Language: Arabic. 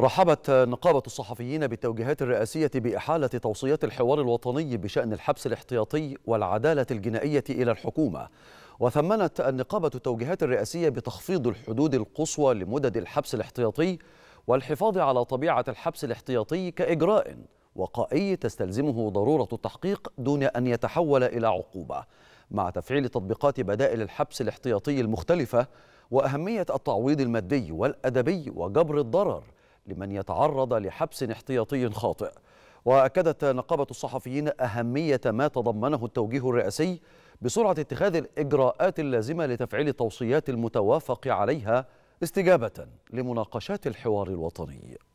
رحبت نقابة الصحفيين بالتوجيهات الرئاسية بإحالة توصيات الحوار الوطني بشأن الحبس الاحتياطي والعدالة الجنائية إلى الحكومة وثمنت النقابة التوجيهات الرئاسية بتخفيض الحدود القصوى لمدد الحبس الاحتياطي والحفاظ على طبيعة الحبس الاحتياطي كإجراء وقائي تستلزمه ضرورة التحقيق دون أن يتحول إلى عقوبة مع تفعيل تطبيقات بدائل الحبس الاحتياطي المختلفة وأهمية التعويض المادي والأدبي وجبر الضرر لمن يتعرض لحبس احتياطي خاطئ وأكدت نقابة الصحفيين أهمية ما تضمنه التوجيه الرئاسي بسرعة اتخاذ الإجراءات اللازمة لتفعيل التوصيات المتوافق عليها استجابة لمناقشات الحوار الوطني